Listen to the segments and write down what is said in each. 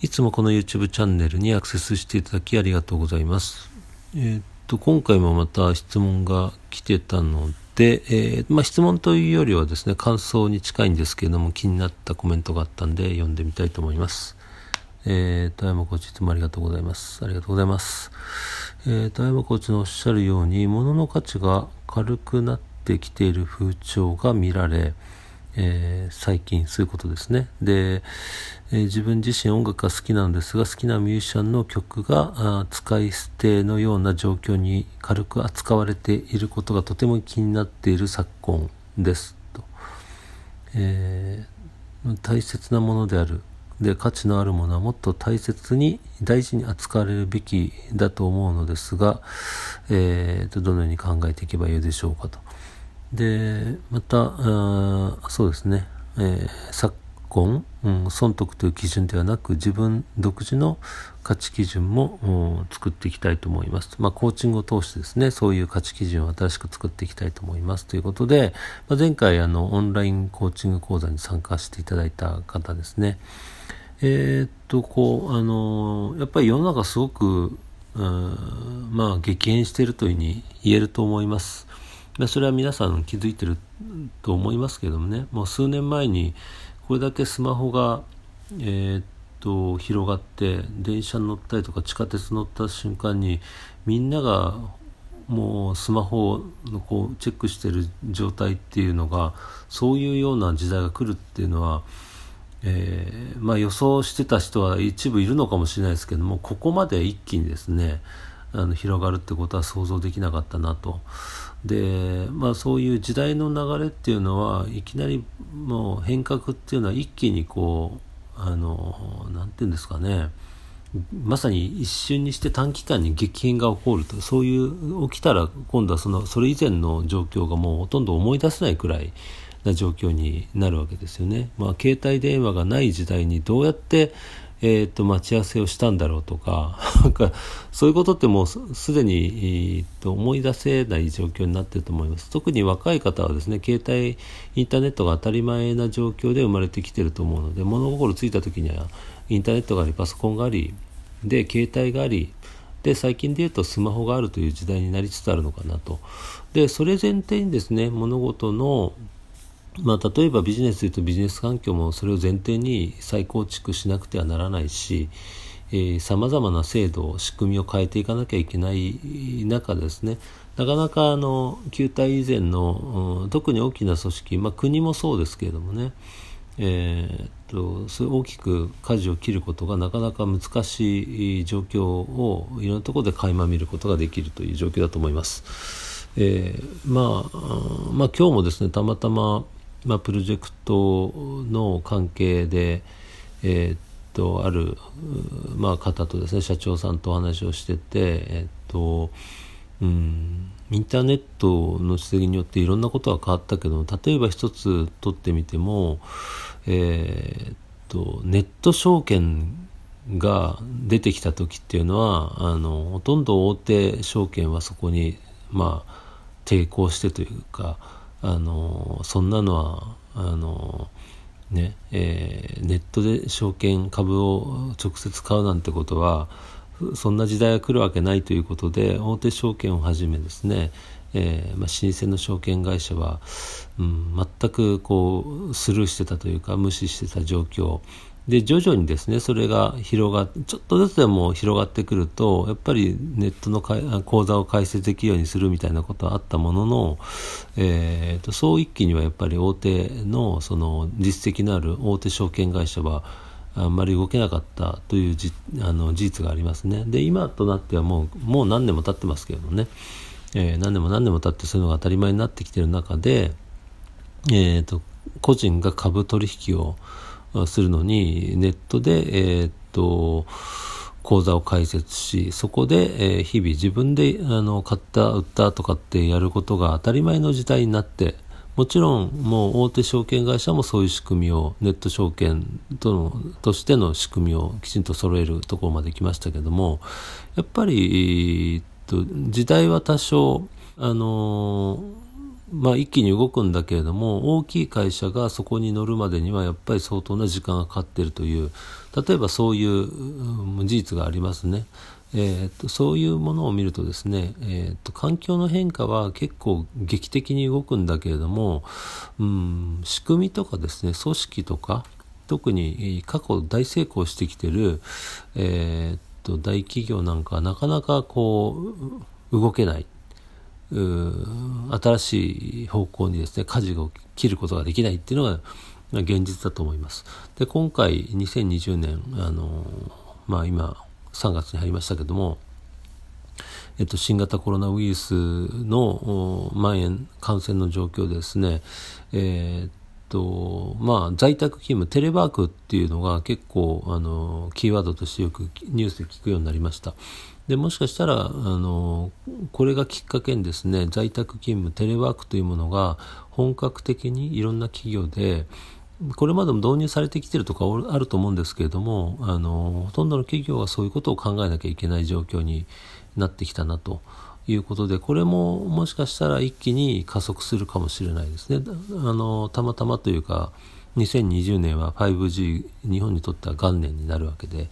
いつもこの YouTube チャンネルにアクセスしていただきありがとうございます。えー、っと、今回もまた質問が来てたので、えー、まあ、質問というよりはですね、感想に近いんですけれども、気になったコメントがあったんで読んでみたいと思います。えー、富山コーチいつもありがとうございます。ありがとうございます。えー、富山コーチのおっしゃるように、物の価値が軽くなってきている風潮が見られ、えー、最近そういうことですね。で、えー、自分自身音楽が好きなんですが、好きなミュージシャンの曲が使い捨てのような状況に軽く扱われていることがとても気になっている昨今です。とえー、大切なものである。で価値のあるものはもっと大切に大事に扱われるべきだと思うのですが、えーとどのように考えていけばよいでしょうかとでまたあそうですね、えー、昨今、うん、損得という基準ではなく自分独自の価値基準も作っていきたいと思います、まあ、コーチングを通してですねそういう価値基準を新しく作っていきたいと思いますということで、まあ、前回あのオンラインコーチング講座に参加していただいた方ですねえー、っとこうあのやっぱり世の中すごくまあ激変しているというふうに言えると思いますそれは皆さん気づいてると思いますけどもねもう数年前にこれだけスマホが、えー、っと広がって電車に乗ったりとか地下鉄乗った瞬間にみんながもうスマホのこうチェックしてる状態っていうのがそういうような時代が来るっていうのは、えー、まあ、予想してた人は一部いるのかもしれないですけどもここまで一気にですねあの広がるってことは想像できなかったなとで、まあ、そういう時代の流れっていうのはいきなりもう変革っていうのは一気にこうあのなんていうんですかねまさに一瞬にして短期間に激変が起こるとそういう起きたら今度はそのそれ以前の状況がもうほとんど思い出せないくらいな状況になるわけですよね。まあ、携帯電話がない時代にどうやってえーと、待ち合わせをしたんだろうとか なんかそういうことってもうすでに、えーと、と思い出せない状況になってると思います特に若い方はですね携帯インターネットが当たり前な状況で生まれてきてると思うので物心ついた時にはインターネットがありパソコンがありで携帯がありで最近で言うとスマホがあるという時代になりつつあるのかなとでそれ前提にですね物事のまあ、例えばビジネスでいうとビジネス環境もそれを前提に再構築しなくてはならないしさまざまな制度仕組みを変えていかなきゃいけない中ですねなかなかあの球体以前の、うん、特に大きな組織、まあ、国もそうですけれどもね、えー、とそれ大きく舵を切ることがなかなか難しい状況をいろんなところで垣間見ることができるという状況だと思います。えー、まあ、まあ、今日もですねたまたままあ、プロジェクトの関係で、えー、っとある、まあ、方とですね社長さんとお話をしてて、えー、っとうん、インターネットの指摘によっていろんなことは変わったけど例えば一つ取ってみても、えー、っとネット証券が出てきた時っていうのはあのほとんど大手証券はそこにまあ抵抗してというか。あのそんなのはあのねえー、ネットで証券株を直接買うなんてことはそんな時代が来るわけないということで大手証券をはじめですね、えーまあ、老舗の証券会社は、うん、全くこうスルーしてたというか無視してた状況で徐々にですねそれが広がちょっとずつでも広がってくるとやっぱりネットの講座を開設できるようにするみたいなことはあったものの、えーと、そう一気にはやっぱり大手のその実績のある大手証券会社はあんまり動けなかったというじあの事実がありますね。で今となってはもうもう何年も経ってますけれどもね、えー、何年も何年も経ってそういうのが当たり前になってきてる中で、えーと個人が株取引をするのにネットで、えー、っと講座を開設しそこで、えー、日々自分であの買った売ったとかってやることが当たり前の時代になってもちろんもう大手証券会社もそういう仕組みをネット証券とのとしての仕組みをきちんと揃えるところまで来ましたけどもやっぱり、えー、っと時代は多少あのーまあ、一気に動くんだけれども大きい会社がそこに乗るまでにはやっぱり相当な時間がかかっているという例えばそういう事実がありますね。えーと、とそういうものを見るとですね、えーと、と環境の変化は結構劇的に動くんだけれども、うん、仕組みとかですね組織とか特に過去大成功してきてる、えーと、と大企業なんかはなかなかこう動けない新しい方向にですね舵を切ることができないっていうのが現実だと思います。で今回2020年あの、まあ、今3月に入りましたけども、えっと、新型コロナウイルスの蔓延感染の状況ですね、えー、っとまあ、在宅勤務テレワークっていうのが結構あのキーワードとしてよくニュースで聞くようになりました。でもしかしたらあのこれがきっかけにですね在宅勤務テレワークというものが本格的にいろんな企業でこれまでも導入されてきているとかあると思うんですけれどもあのほとんどの企業はそういうことを考えなきゃいけない状況になってきたなということでこれももしかしたら一気に加速するかもしれないですね。あのたまたまというか2020年は 5G 日本にとっては元年になるわけで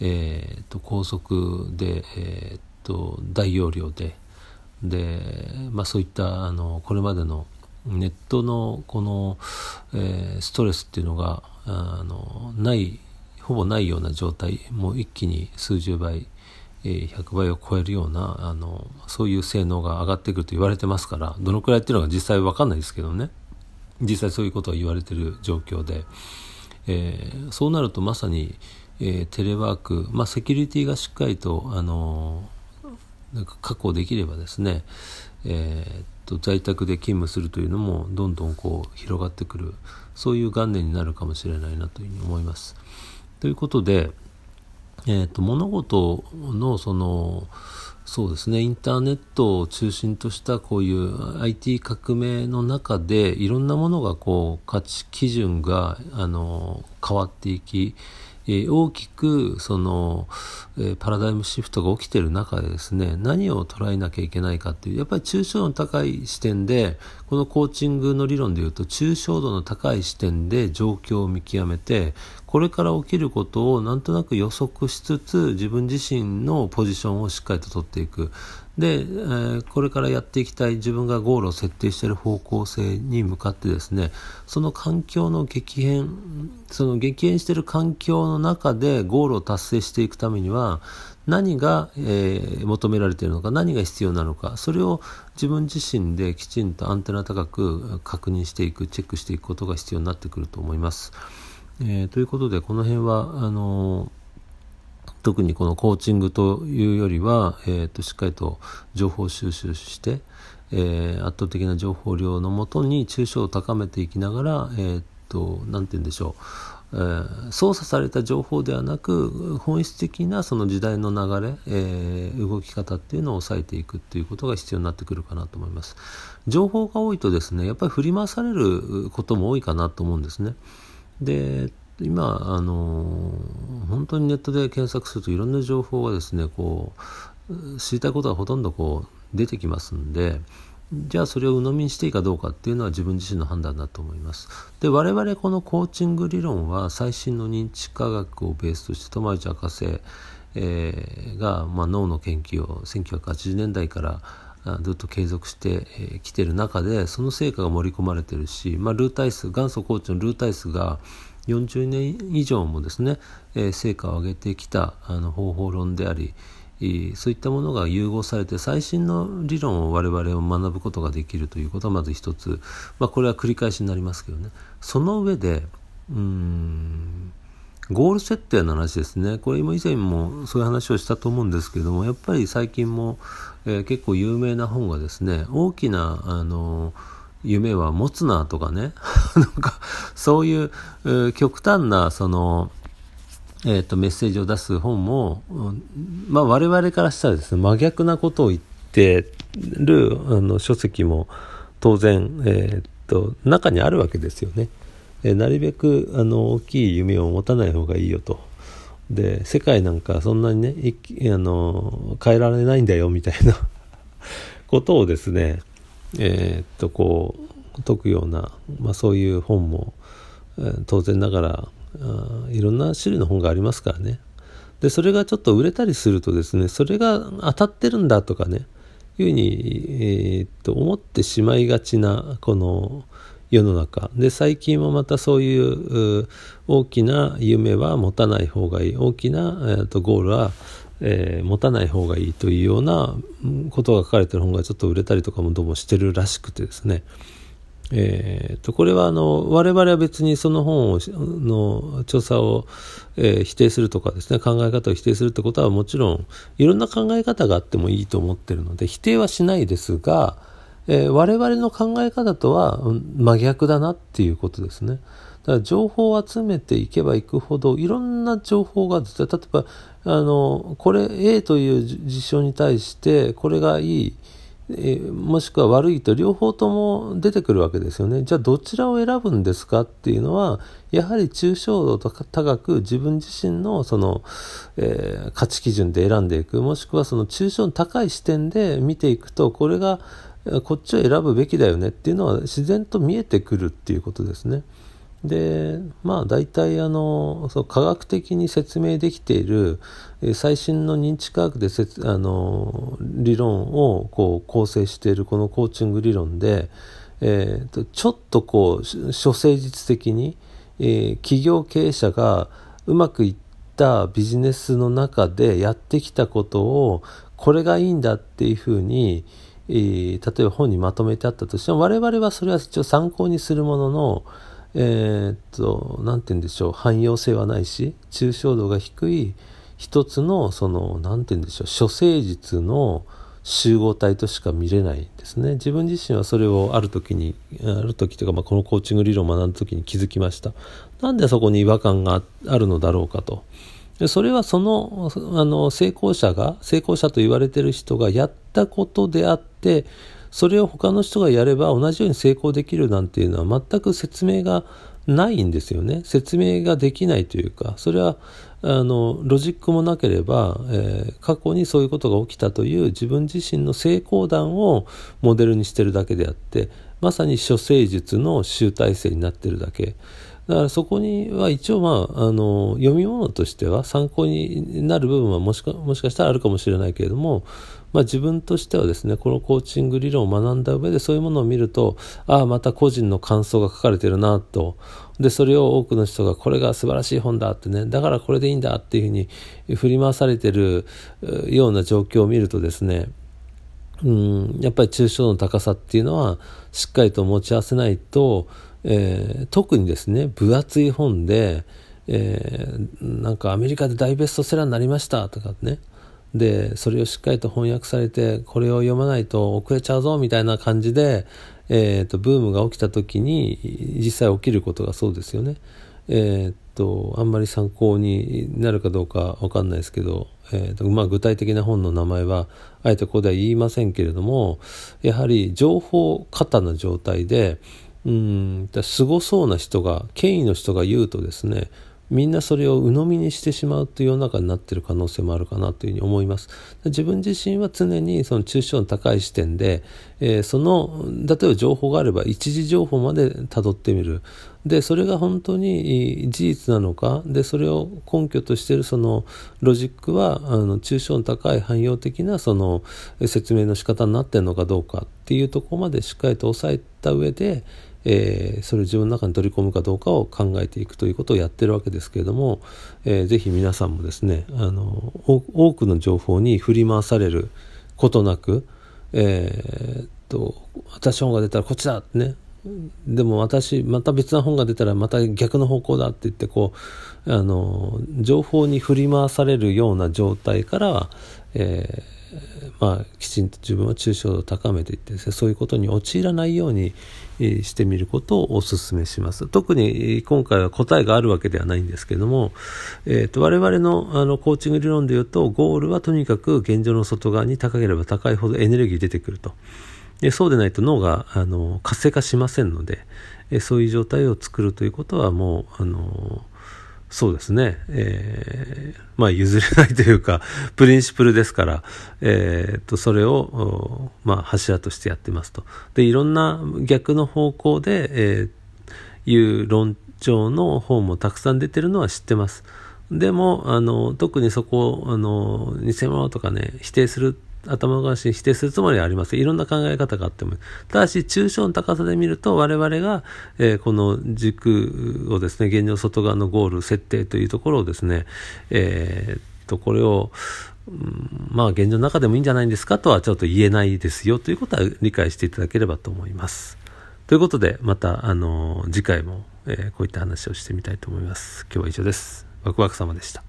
えー、と高速で、えー、と大容量でで、まあ、そういったあのこれまでのネットのこの、えー、ストレスっていうのがあのないほぼないような状態もう一気に数十倍、え100倍を超えるようなあのそういう性能が上がってくると言われてますからどのくらいっていうのが実際分かんないですけどね実際そういうことは言われてる状況で、えー、そうなるとまさに、えー、テレワーク、まあ、セキュリティがしっかりと、あのー、なんか確保できればですね、えー、と在宅で勤務するというのもどんどんこう広がってくるそういう元年になるかもしれないなというふうに思います。ということで、えー、と物事のそのそうですねインターネットを中心としたこういう IT 革命の中でいろんなものがこう価値基準があの変わっていきえ大きくその、えパラダイムシフトが起きてる中でですね何を捉えなきゃいけないかっていうやっぱり抽象度の高い視点でこのコーチングの理論でいうと抽象度の高い視点で状況を見極めてこれから起きることをなんとなく予測しつつ自分自身のポジションをしっかりと取っていくで、えー、これからやっていきたい自分がゴールを設定している方向性に向かってですねその環境の激変その激変している環境の中でゴールを達成していくためには何が、えー、求められているのか何が必要なのかそれを自分自身できちんとアンテナ高く確認していくチェックしていくことが必要になってくると思います。えー、ということでこの辺はあのー特にこのコーチングというよりは、えーと、しっかりと情報収集して、えー、圧倒的な情報量のもとに抽象を高めていきながら、えーと、て言うんでしょう、えー、操作された情報ではなく本質的なその時代の流れ、えー、動き方っていうのを抑えていくっていうことが必要になってくるかなと思います情報が多いとですねやっぱり振り回されることも多いかなと思うんですねで今、あの本当にネットで検索するといろんな情報がですねこう知りたいことはほとんどこう出てきますんでじゃあそれを鵜呑みにしていいかどうかっていうのは自分自身の判断だと思います。で我々このコーチング理論は最新の認知科学をベースとして友内博士、えー、が、まあ、脳の研究を1980年代からずっと継続してきてる中でその成果が盛り込まれてるし、まあ、ルータイス元祖コーチのルータイスが40年以上もですね、え成果を上げてきたあの方法論でありそういったものが融合されて最新の理論を我々を学ぶことができるということはまず一つ、まあ、これは繰り返しになりますけどねその上でうんゴール設定の話ですねこれも以前もそういう話をしたと思うんですけどもやっぱり最近も、えー、結構有名な本がですね大きなあのー夢は持つなとかね なんかそういう極端なその、えーと、メッセージを出す本も、まあ、我々からしたらですね真逆なことを言ってるあの書籍も当然、えーと、中にあるわけですよね。えー、なるべくあの大きい夢を持たない方がいいよと。で世界なんかそんなにねあの変えられないんだよみたいな ことをですねえー、っとこう解くような、まあ、そういう本も、えー、当然ながらあいろんな種類の本がありますからねでそれがちょっと売れたりするとですねそれが当たってるんだとかねいうふうに、えー、っと思ってしまいがちなこの世の中で最近もまたそういう大きな夢は持たない方がいい大きな、えー、とゴールはえー、持たない方がいいというようなことが書かれてる本がちょっと売れたりとかもどうもしてるらしくてですね、えーと、これはあの我々は別にその本をの調査を、えー、否定するとかですね考え方を否定するってことはもちろんいろんな考え方があってもいいと思ってるので否定はしないですが、えー、我々の考え方とは真逆だなっていうことですね。から情報を集めていけばいくほど、いろんな情報が例えば、あの、これ A という事象に対して、これがいい、えもしくは悪いと両方とも出てくるわけですよね。じゃあどちらを選ぶんですかっていうのは、やはり抽象度高く自分自身のその、えー、価値基準で選んでいく、もしくはその抽象度高い視点で見ていくと、これがこっちを選ぶべきだよねっていうのは自然と見えてくるっていうことですね。でまあ大体あのそう科学的に説明できている最新の認知科学でせあの理論をこう構成しているこのコーチング理論で、えーと、ちょっとこう処世術的に、えー、企業経営者がうまくいったビジネスの中でやってきたことをこれがいいんだっていうふうに、え例えば本にまとめてあったとしても我々はそれは一応参考にするもののえー、っと、なんて言うんでしょう、汎用性はないし、抽象度が低い一つの、その、なんて言うんでしょう、処世術の集合体としか見れないですね。自分自身はそれをある時に、ある時というか、まあ、このコーチング理論を学んだ時に気づきました。なんでそこに違和感があるのだろうかと。それはそのあの成功者が成功者と言われてる人がやったことであってそれを他の人がやれば同じように成功できるなんていうのは全く説明がないんですよね説明ができないというかそれはあのロジックもなければ、えー、過去にそういうことが起きたという自分自身の成功談をモデルにしてるだけであってまさに処世術の集大成になってるだけだからそこには一応、まあ、あの読み物としては参考になる部分はもしかもしかしたらあるかもしれないけれどもまあ、自分としてはですねこのコーチング理論を学んだ上でそういうものを見るとああまた個人の感想が書かれてるなとでそれを多くの人がこれが素晴らしい本だってねだからこれでいいんだっていうふうに振り回されてるような状況を見るとですねうんやっぱり抽象度の高さっていうのはしっかりと持ち合わせないと、えー、特にですね分厚い本で、えー、なんかアメリカで大ベストセラーになりましたとかねで、それをしっかりと翻訳されて、これを読まないと遅れちゃうぞみたいな感じで、えっ、ー、と、ブームが起きた時に、実際起きることがそうですよね。えっ、ー、と、あんまり参考になるかどうかわかんないですけど、えーとまあ、具体的な本の名前はあえてここでは言いませんけれどもやはり情報過多な状態でうんすごそうな人が権威の人が言うとですねみんなそれを鵜呑みにしてしまうという世の中になっている可能性もあるかなというふうに思います自分自身は常にその抽象の高い視点で、えー、その例えば情報があれば一時情報まで辿ってみるでそれが本当に事実なのかでそれを根拠としているそのロジックはあの抽象の高い汎用的なその説明の仕方になっているのかどうかっていうところまでしっかりと押さえた上で、えー、それを自分の中に取り込むかどうかを考えていくということをやってるわけですけれども、えー、ぜひ皆さんもですねあの多くの情報に振り回されることなく、えー、っと私本が出たらこっちだってねでも私また別な本が出たらまた逆の方向だって言ってこうあの情報に振り回されるような状態から、えーまあ、きちんと自分は抽象度を高めていってですねそういうことに陥らないようにしてみることをお勧めします特に今回は答えがあるわけではないんですけども、えーと、我々のあのコーチング理論でいうとゴールはとにかく現状の外側に高ければ高いほどエネルギー出てくるとでそうでないと脳があの活性化しませんのでそういう状態を作るということはもうあのーそうですね、えー、まあ譲れないというか、プリンシプルですから、えー、とそれを、まあ、柱としてやってますと。で、いろんな逆の方向で、えー、いう論調の方もたくさん出てるのは知ってます。でも、あの、特にそこを、あの、偽物とかね、否定する頭ごなしに否定するつもりはありません。いろんな考え方があっても。ただし、抽象の高さで見ると、我々が、えー、この軸をですね、現状外側のゴール、設定というところをですね、えー、と、これを、ん、まあ、現状の中でもいいんじゃないんですかとはちょっと言えないですよということは理解していただければと思います。ということで、また、あの、次回も、えー、こういった話をしてみたいと思います。今日は以上です。ワクワク様でした。